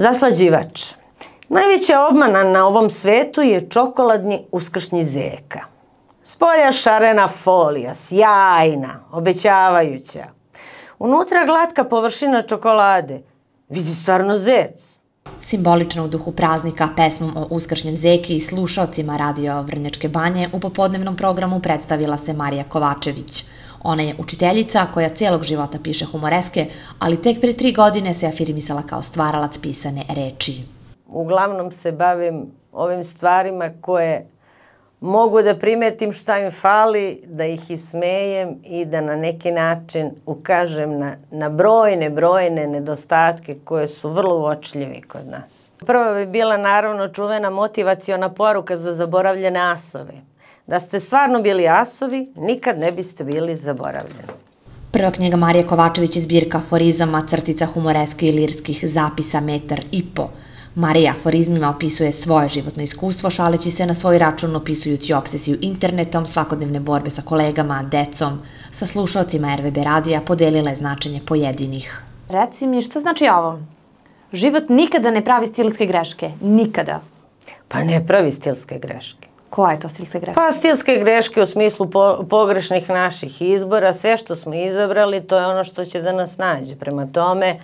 Zaslađivač. Najveća obmana na ovom svetu je čokoladni uskršnji zeka. Spolja šarena folija, sjajna, obećavajuća. Unutra glatka površina čokolade. Vidi stvarno zec. Simbolično u duhu praznika pesmom o uskršnjem zeki i slušalcima radio Vrnječke banje u popodnevnom programu predstavila se Marija Kovačević – Ona je učiteljica koja celog života piše humoreske, ali tek pre tri godine se afirmisala kao stvaralac pisane reči. Uglavnom se bavim ovim stvarima koje mogu da primetim šta im fali, da ih ismejem i da na neki način ukažem na, na brojne, brojne nedostatke koje su vrlo uočljivi kod nas. Prva bi bila naravno čuvena motivaciona poruka za zaboravljene asove. Da ste stvarno bili asovi, nikad ne biste bili zaboravljeni. Prva knjiga Marije Kovačević je zbirka aforizama, crtica humoreske i lirskih zapisa metar i po. Marija aforizmima opisuje svoje životno iskustvo, šaleći se na svoj račun opisujući obsesiju internetom, svakodnevne borbe sa kolegama, decom, sa slušalcima RVB radija podelila je značenje pojedinih. Reci mi, što znači ovo? Život nikada ne pravi stilske greške. Nikada. Pa ne pravi stilske greške. Koja to stilska greška? Pa stilske greške u smislu po, pogrešnih naših izbora, sve što smo izabrali to je ono što će da nas nađe. Prema tome,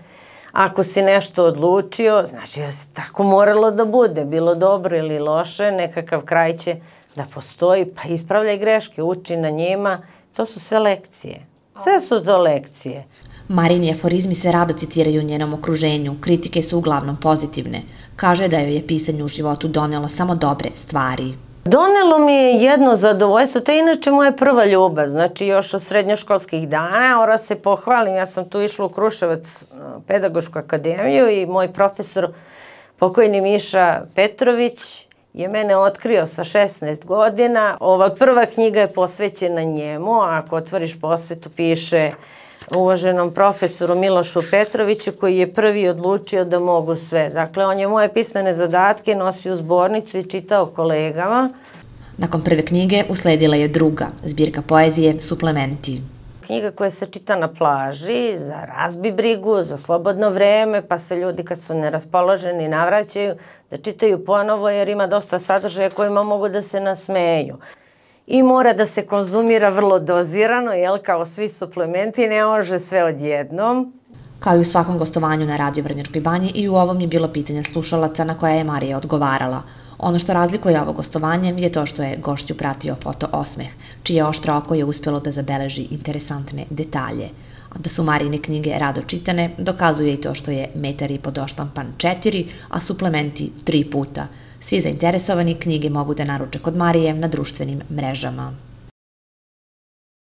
ako si nešto odlučio, znači tako moralo da bude, bilo dobro ili loše, nekakav kraj će da postoji, pa ispravljaj greške, uči na njima, to su sve lekcije. Sve su to lekcije. Marini aforizmi se rado citiraju u njenom okruženju, kritike su uglavnom pozitivne. Kaže da joj je pisanje u životu donelo samo dobre stvari. Donelo mi je jedno zadovoljstvo, to je inače moja prva ljubav, znači još od srednjoškolskih dana, ora se pohvalim, ja sam tu išla u Kruševac e, pedagošku akademiju i moj profesor, pokojni Miša Petrović, je mene otkrio sa 16 godina. Ova prva knjiga je posvećena njemu, a ako otvoriš posvetu piše uvaženom profesoru Milošu Petroviću koji je prvi odlučio da mogu sve. Dakle, on je moje pismene zadatke nosio u zbornicu i čitao kolegama. Nakon prve knjige usledila je druga, zbirka poezije Suplementi knjiga koja se čita na plaži, za razbi brigu, za slobodno vreme, pa se ljudi kad su neraspoloženi navraćaju da čitaju ponovo jer ima dosta sadržaja kojima mogu da se nasmeju. I mora da se konzumira vrlo dozirano, jel kao svi suplementi, ne može sve odjednom. Kao i u svakom gostovanju na Radio Vrnjačkoj banji i u ovom je bilo pitanje slušalaca na koja je Marija odgovarala – Ono što razlikuje ovo gostovanje je to što je gošću pratio foto osmeh, čije oštro oko je uspjelo da zabeleži interesantne detalje. A da su Marine knjige rado čitane, dokazuje i to što je metar i podoštampan četiri, a suplementi tri puta. Svi zainteresovani knjige mogu da naruče kod Marije na društvenim mrežama.